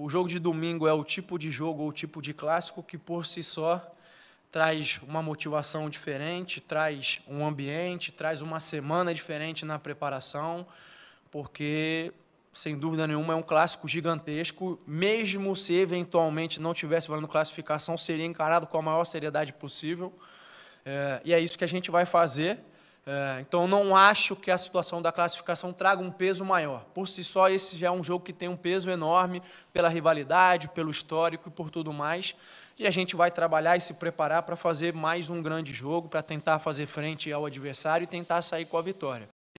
O jogo de domingo é o tipo de jogo ou tipo de clássico que por si só traz uma motivação diferente, traz um ambiente, traz uma semana diferente na preparação, porque sem dúvida nenhuma é um clássico gigantesco, mesmo se eventualmente não tivesse valendo classificação, seria encarado com a maior seriedade possível. É, e é isso que a gente vai fazer. É, então, não acho que a situação da classificação traga um peso maior. Por si só, esse já é um jogo que tem um peso enorme pela rivalidade, pelo histórico e por tudo mais. E a gente vai trabalhar e se preparar para fazer mais um grande jogo, para tentar fazer frente ao adversário e tentar sair com a vitória.